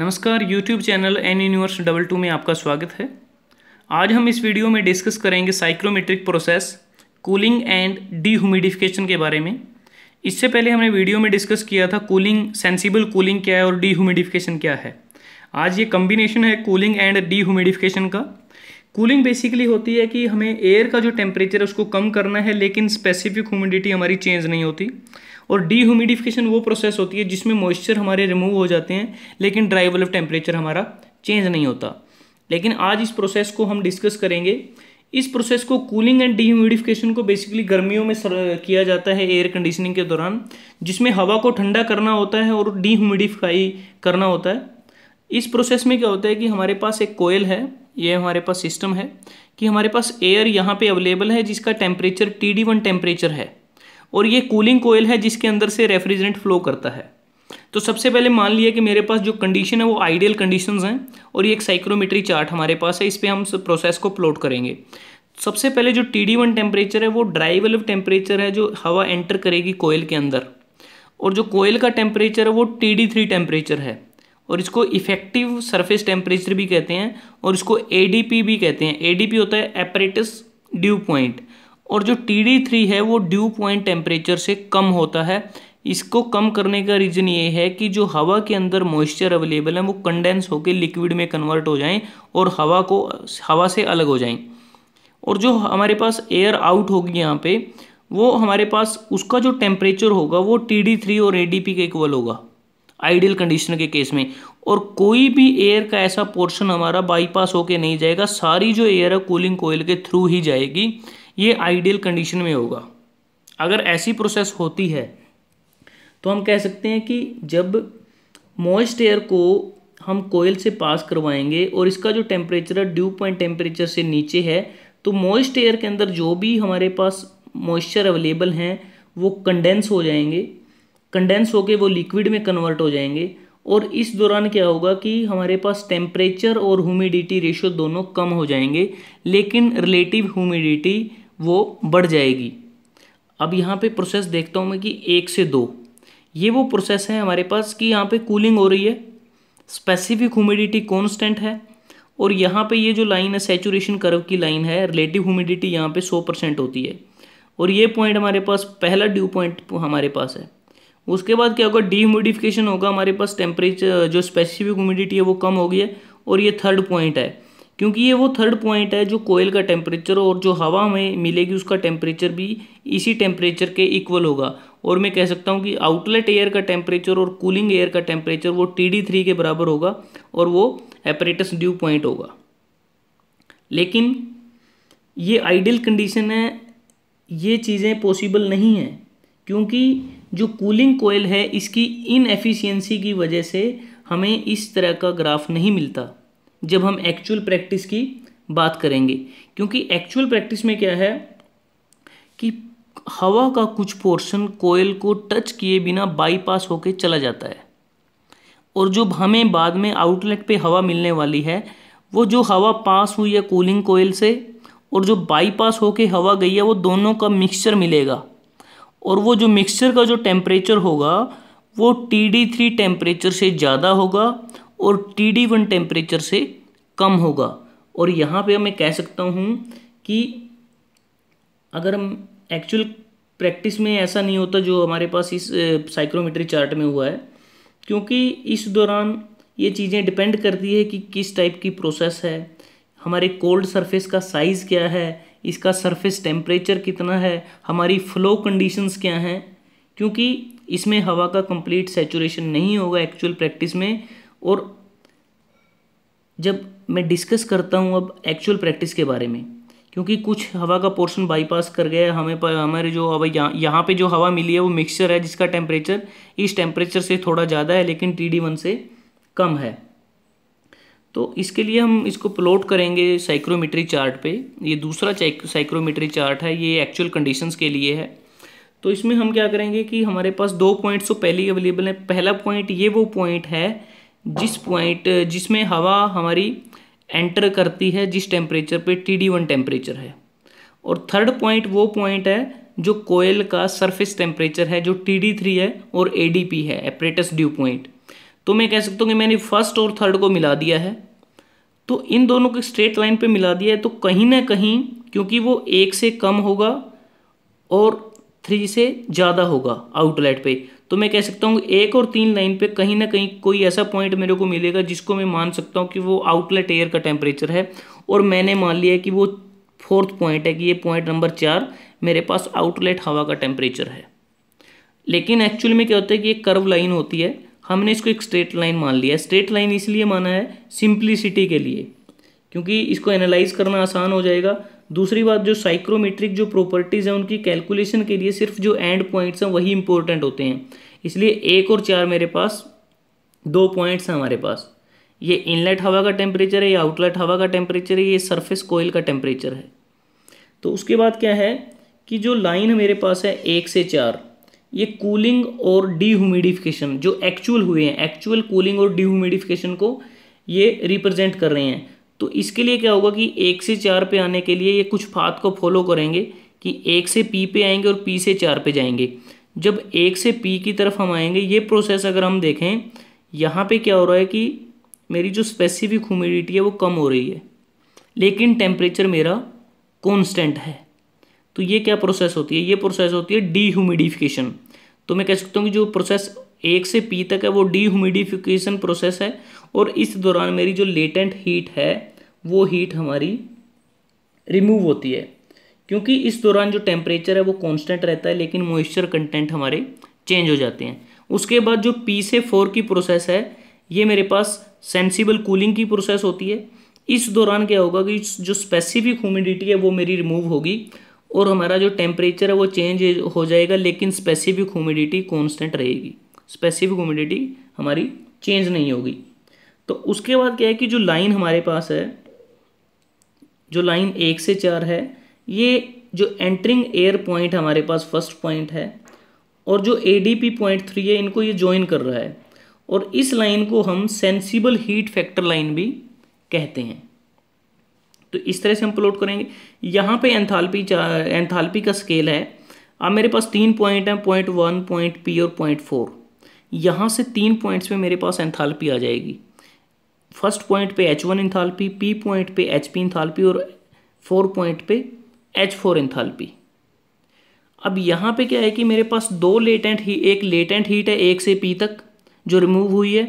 नमस्कार YouTube channel N universe double two में आपका स्वागत है आज हम इस वीडियो में डिस्कस करेंगे psychrometric process cooling and dehumidification के बारे में इससे पहले हमने वीडियो में डिस्कस किया था कूलिंग सेंसिबल कूलिंग क्या है और डीह्यूमिडिफिकेशन क्या है आज ये कम्बिनेशन है कूलिंग एंड डीह्यूमिडिफिकेशन का कूलिंग बेसिकली होती है कि हमें एयर का जो टेम्परेचर है उसको कम करना है लेकिन स्पेसिफिक ह्यूमिडिटी हमारी चेंज नहीं होती और डी ह्यूमिडिफिकेशन वो प्रोसेस होती है जिसमें मॉइस्चर हमारे रिमूव हो जाते हैं लेकिन ड्राई वाला टेम्परेचर हमारा चेंज नहीं होता लेकिन आज इस प्रोसेस को हम डिस्कस करेंगे इस प्रोसेस को कूलिंग एंड डीह्यूमिडिफिकेशन को बेसिकली गर्मियों में सर, किया जाता है एयर कंडीशनिंग के दौरान जिसमें हवा को ठंडा करना होता है और डीह्यूमिडिफाई करना होता है इस प्रोसेस में क्या होता है कि हमारे पास एक कोयल है ये हमारे पास सिस्टम है कि हमारे पास एयर यहाँ पे अवेलेबल है जिसका temperature T D one temperature है और ये कूलिंग कोयल है जिसके अंदर से रेफ्रिजरेंट फ्लो करता है तो सबसे पहले मान लिया कि मेरे पास जो कंडीशन है वो आइडियल कंडीशंस हैं और ये एक साइक्रोमेट्री चार्ट हमारे पास है इस पर हम प्रोसेस को प्लॉट करेंगे सबसे पहले जो टी डी वन टेम्परेचर है वो ड्राई वेल्व टेम्परेचर है जो हवा एंटर करेगी कोयल के अंदर और जो कोयल का टेम्परेचर है वो टी डी थ्री टेम्परेचर है और इसको इफेक्टिव सरफेस टेम्परेचर भी कहते हैं और इसको ए भी कहते हैं ए होता है एपरेटस ड्यू पॉइंट और जो टी थ्री है वो ड्यू पॉइंट टेम्परेचर से कम होता है इसको कम करने का रीज़न ये है कि जो हवा के अंदर मॉइस्चर अवेलेबल है वो कंडेंस होकर लिक्विड में कन्वर्ट हो जाएं और हवा को हवा से अलग हो जाएं और जो हमारे पास एयर आउट होगी यहाँ पे वो हमारे पास उसका जो टेम्परेचर होगा वो टी डी थ्री और ए डी पी के इक्वल होगा आइडियल कंडीशन के केस में और कोई भी एयर का ऐसा पोर्शन हमारा बाईपास होके नहीं जाएगा सारी जो एयर है कूलिंग कोयल के थ्रू ही जाएगी ये आइडियल कंडीशन में होगा अगर ऐसी प्रोसेस होती है तो हम कह सकते हैं कि जब मॉइस्ट एयर को हम कोयल से पास करवाएंगे और इसका जो टेम्परेचर है ड्यू पॉइंट टेम्परेचर से नीचे है तो मॉइस्ट एयर के अंदर जो भी हमारे पास मॉइस्चर अवेलेबल हैं वो कंडेंस हो जाएंगे कंडेंस होकर वो लिक्विड में कन्वर्ट हो जाएंगे और इस दौरान क्या होगा कि हमारे पास टेम्परेचर और ह्यूमिडिटी रेशियो दोनों कम हो जाएंगे लेकिन रिलेटिव ह्यूमिडिटी वो बढ़ जाएगी अब यहाँ पे प्रोसेस देखता हूँ मैं कि एक से दो ये वो प्रोसेस है हमारे पास कि यहाँ पे कूलिंग हो रही है स्पेसिफिक ह्यूमिडिटी कॉन्स्टेंट है और यहाँ पे ये जो लाइन है सेचुरेशन कर्व की लाइन है रिलेटिव ह्यूमिडिटी यहाँ पे सौ परसेंट होती है और ये पॉइंट हमारे पास पहला ड्यू पॉइंट हमारे पास है उसके बाद क्या होगा डीह्यूमिडिफिकेशन होगा हमारे पास टेम्परेचर जो स्पेसिफिक ह्यूमिडिटी है वो कम होगी है और ये थर्ड पॉइंट है क्योंकि ये वो थर्ड पॉइंट है जो कोयल का टेम्परेचर और जो हवा हमें मिलेगी उसका टेम्परेचर भी इसी टेम्परेचर के इक्वल होगा और मैं कह सकता हूँ कि आउटलेट एयर का टेम्परेचर और कूलिंग एयर का टेम्परेचर वो टी डी थ्री के बराबर होगा और वो एपरेटस ड्यू पॉइंट होगा लेकिन ये आइडियल कंडीशन है ये चीज़ें पॉसिबल नहीं हैं क्योंकि जो कूलिंग कोयल है इसकी इनएफिशिएंसी की वजह से हमें इस तरह का ग्राफ नहीं मिलता जब हम एक्चुअल प्रैक्टिस की बात करेंगे क्योंकि एक्चुअल प्रैक्टिस में क्या है कि हवा का कुछ पोर्शन कोयल को टच किए बिना बाईपास होकर चला जाता है और जो हमें बाद में आउटलेट पे हवा मिलने वाली है वो जो हवा पास हुई है कूलिंग कोयल से और जो बाईपास होके हवा गई है वो दोनों का मिक्सचर मिलेगा और वो जो मिक्सचर का जो टेम्परेचर होगा वो टी डी थ्री टेम्परेचर से ज़्यादा होगा और टी डी वन टेम्परेचर से कम होगा और यहाँ पे मैं कह सकता हूँ कि अगर हम एक्चुअल प्रैक्टिस में ऐसा नहीं होता जो हमारे पास इस साइक्रोमेट्री चार्ट में हुआ है क्योंकि इस दौरान ये चीज़ें डिपेंड करती है कि किस टाइप की प्रोसेस है हमारे कोल्ड सरफेस का साइज़ क्या है इसका सरफेस टेम्परेचर कितना है हमारी फ्लो कंडीशंस क्या हैं क्योंकि इसमें हवा का कंप्लीट सेचुरेशन नहीं होगा एक्चुअल प्रैक्टिस में और जब मैं डिस्कस करता हूँ अब एक्चुअल प्रैक्टिस के बारे में क्योंकि कुछ हवा का पोर्शन बाईपास कर गया हमें हमारे जो हवा यहाँ यहाँ पर जो हवा मिली है वो मिक्सचर है जिसका टेम्परेचर इस टेम्परेचर से थोड़ा ज़्यादा है लेकिन टी डी वन से कम है तो इसके लिए हम इसको प्लॉट करेंगे साइक्रोमीट्री चार्ट पे ये दूसरा साइक्रोमीट्री चार्ट है ये एक्चुअल कंडीशंस के लिए है तो इसमें हम क्या करेंगे कि हमारे पास दो पॉइंट्स तो पहले ही अवेलेबल हैं पहला पॉइंट ये वो पॉइंट है जिस पॉइंट जिसमें हवा हमारी एंटर करती है जिस टेम्परेचर पर टी डी वन टेम्परेचर है और थर्ड पॉइंट वो पॉइंट है जो कोयल का सरफेस टेम्परेचर है जो टी डी थ्री है और ए डी पी है एपरेटस ड्यू पॉइंट तो मैं कह सकता हूँ कि मैंने फर्स्ट और थर्ड को मिला दिया है तो इन दोनों को स्ट्रेट लाइन पे मिला दिया है तो कहीं ना कहीं क्योंकि वो एक से कम होगा और थ्री से ज़्यादा होगा आउटलेट पे तो मैं कह सकता हूँ एक और तीन लाइन पे कहीं ना कहीं कोई ऐसा पॉइंट मेरे को मिलेगा जिसको मैं मान सकता हूँ कि वो आउटलेट एयर का टेम्परेचर है और मैंने मान लिया कि वो फोर्थ पॉइंट है कि ये पॉइंट नंबर चार मेरे पास आउटलेट हवा का टेम्परेचर है लेकिन एक्चुअल में क्या होता है कि एक कर्व लाइन होती है हमने इसको एक स्ट्रेट लाइन मान लिया है स्ट्रेट लाइन इसलिए माना है सिंप्लिसिटी के लिए क्योंकि इसको एनालाइज करना आसान हो जाएगा दूसरी बात जो साइक्रोमेट्रिक जो प्रॉपर्टीज़ हैं उनकी कैलकुलेशन के लिए सिर्फ जो एंड पॉइंट्स हैं वही इंपॉर्टेंट होते हैं इसलिए एक और चार मेरे पास दो पॉइंट्स हैं हमारे पास ये इनलेट हवा का टेम्परेचर है ये आउटलेट हवा का टेम्परेचर है ये सरफेस कोयल का टेम्परेचर है तो उसके बाद क्या है कि जो लाइन मेरे पास है एक से चार ये कूलिंग और डीह्यूमिडिफिकेशन जो एक्चुअल हुए हैं एक्चुअल कूलिंग और डीह्यूमिडिफिकेशन को ये रिप्रेजेंट कर रहे हैं तो इसके लिए क्या होगा कि एक से चार पे आने के लिए ये कुछ फात को फॉलो करेंगे कि एक से पी पे आएंगे और पी से चार पे जाएंगे जब एक से पी की तरफ हम आएंगे ये प्रोसेस अगर हम देखें यहाँ पे क्या हो रहा है कि मेरी जो स्पेसिफिक ह्यूमिडिटी है वो कम हो रही है लेकिन टेम्परेचर मेरा कॉन्स्टेंट है तो ये क्या प्रोसेस होती है ये प्रोसेस होती है डीह्यूमिडिफिकेशन तो मैं कह सकता हूँ कि जो प्रोसेस एक से पी तक है वो डीह्यूमिडिफिकेशन प्रोसेस है और इस दौरान मेरी जो लेटेंट हीट है वो हीट हमारी रिमूव होती है क्योंकि इस दौरान जो टेम्परेचर है वो कॉन्स्टेंट रहता है लेकिन मॉइस्चर कंटेंट हमारे चेंज हो जाते हैं उसके बाद जो पी से फोर की प्रोसेस है ये मेरे पास सेंसिबल कूलिंग की प्रोसेस होती है इस दौरान क्या होगा कि जो स्पेसिफिक ह्यूमिडिटी है वो मेरी रिमूव होगी और हमारा जो टेम्परेचर है वो चेंज हो जाएगा लेकिन स्पेसिफिक ह्यूमिडिटी कॉन्स्टेंट रहेगी स्पेसिफिक ह्यूमिडिटी हमारी चेंज नहीं होगी तो उसके बाद क्या है कि जो लाइन हमारे पास है जो लाइन एक से चार है ये जो एंट्रिंग एयर पॉइंट हमारे पास फर्स्ट पॉइंट है और जो A D P point three है इनको ये ज्वाइन कर रहा है और इस लाइन को हम सेंसिबल हीट फैक्टर लाइन भी कहते हैं तो इस तरह से हम प्लॉट करेंगे यहाँ पे एंथाल्पी एंथाल्पी का स्केल है अब मेरे पास तीन पॉइंट हैं पॉइंट वन पॉइंट पी और पॉइंट फोर यहाँ से तीन पॉइंट्स पे मेरे पास एंथाल्पी आ जाएगी फर्स्ट पॉइंट पे H one enthalpy P point पे एच पी इंथाल्पी और फोर पॉइंट पे एच फोर इंथाल्पी अब यहाँ पे क्या है कि मेरे पास दो लेटेंट ही एक लेटेंट हीट है एक से पी तक जो रिमूव हुई है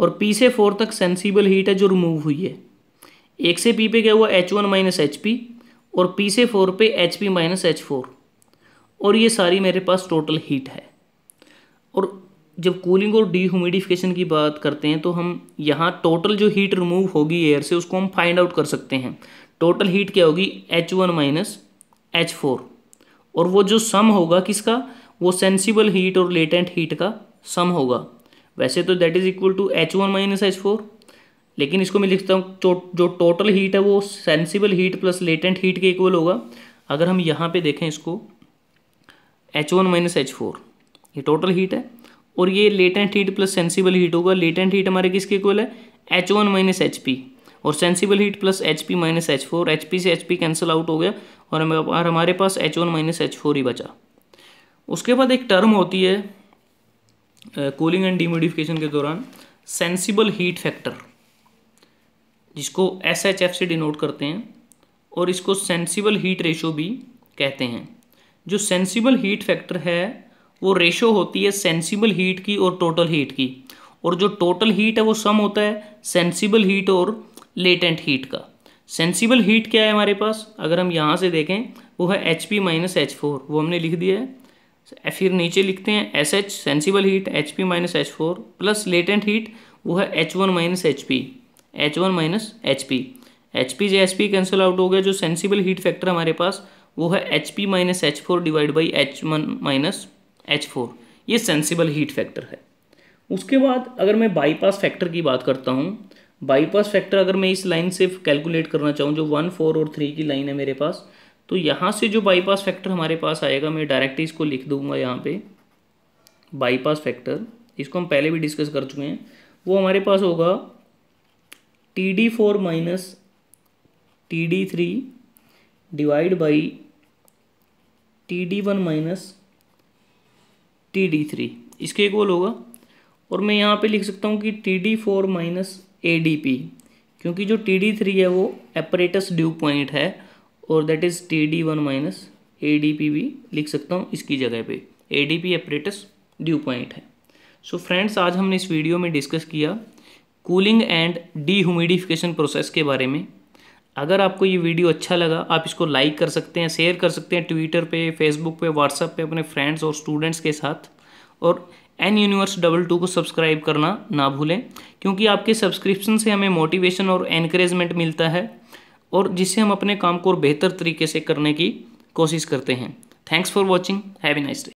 और पी से फोर तक सेंसिबल हीट है जो रिमूव हुई है एक से पी पे क्या हुआ H one minus H P और पी से फोर पे H P minus H four और ये सारी मेरे पास टोटल हीट है और जब कूलिंग और डीह्यूमिडिफिकेशन की बात करते हैं तो हम यहाँ टोटल जो हीट रिमूव होगी एयर से उसको हम फाइंड आउट कर सकते हैं टोटल हीट क्या होगी H one minus H four और वो जो सम होगा किसका वो सेंसिबल हीट और लेटेंट हीट का सम होगा वैसे तो that is equal to H one minus H four लेकिन इसको मैं लिखता हूँ जो जो टोटल हीट है वो sensible heat plus latent heat के इक्वल होगा अगर हम यहाँ पे देखें इसको H one minus H four ये टोटल हीट है और ये latent heat plus sensible heat होगा लेटेंट हीट हमारे किसके इक्वल है H one minus H P और sensible heat plus H P minus H four H P से एच पी कैंसिल आउट हो गया और हमारे पास H one minus H four ही बचा उसके बाद एक टर्म होती है कूलिंग एंड डीमोडिफिकेशन के दौरान सेंसिबल हीट फैक्टर जिसको एस एच एफ से डिनोट करते हैं और इसको सेंसिबल हीट रेशो भी कहते हैं जो सेंसिबल हीट फैक्टर है वो रेशो होती है सेंसिबल हीट की और टोटल हीट की और जो टोटल हीट है वो सम होता है सेंसिबल हीट और लेटेंट हीट का सेंसिबल हीट क्या है हमारे पास अगर हम यहाँ से देखें वो है H P minus H four वो हमने लिख दिया है फिर नीचे लिखते हैं S H sensible heat H P minus H four plus latent heat वो है H one minus H P H one minus H P H P J H P cancel out हो गया जो सेंसिबल हीट फैक्टर हमारे पास वो है H P minus H four divide by H one minus H four ये sensible heat factor है उसके बाद अगर मैं बाईपास फैक्टर की बात करता हूँ बाईपास फैक्टर अगर मैं इस लाइन से कैलकुलेट करना चाहूँ जो वन फोर और थ्री की लाइन है मेरे पास तो यहाँ से जो बाईपास फैक्टर हमारे पास आएगा मैं डायरेक्ट इसको लिख दूंगा यहाँ पे बाईपास फैक्टर इसको हम पहले भी डिस्कस कर चुके हैं वो हमारे पास होगा T D four minus T D three divide by T D one minus T D three इसके इक्वल होगा और मैं यहाँ पे लिख सकता हूँ कि T D four minus A D P क्योंकि जो टी डी थ्री है वो एपरेटस ड्यू पॉइंट है और that is T D one minus A D P भी लिख सकता हूँ इसकी जगह पे A D P apparatus dew point है सो so फ्रेंड्स आज हमने इस वीडियो में डिस्कस किया कूलिंग एंड डीह्यूमिडिफिकेशन प्रोसेस के बारे में अगर आपको ये वीडियो अच्छा लगा आप इसको लाइक कर सकते हैं शेयर कर सकते हैं ट्विटर पे फेसबुक पे व्हाट्सअप पे अपने फ्रेंड्स और स्टूडेंट्स के साथ और एन यूनिवर्स डबल टू को सब्सक्राइब करना ना भूलें क्योंकि आपके सब्सक्रिप्शन से हमें मोटिवेशन और एनकरेजमेंट मिलता है और जिससे हम अपने काम को बेहतर तरीके से करने की कोशिश करते हैं thanks for watching have a nice day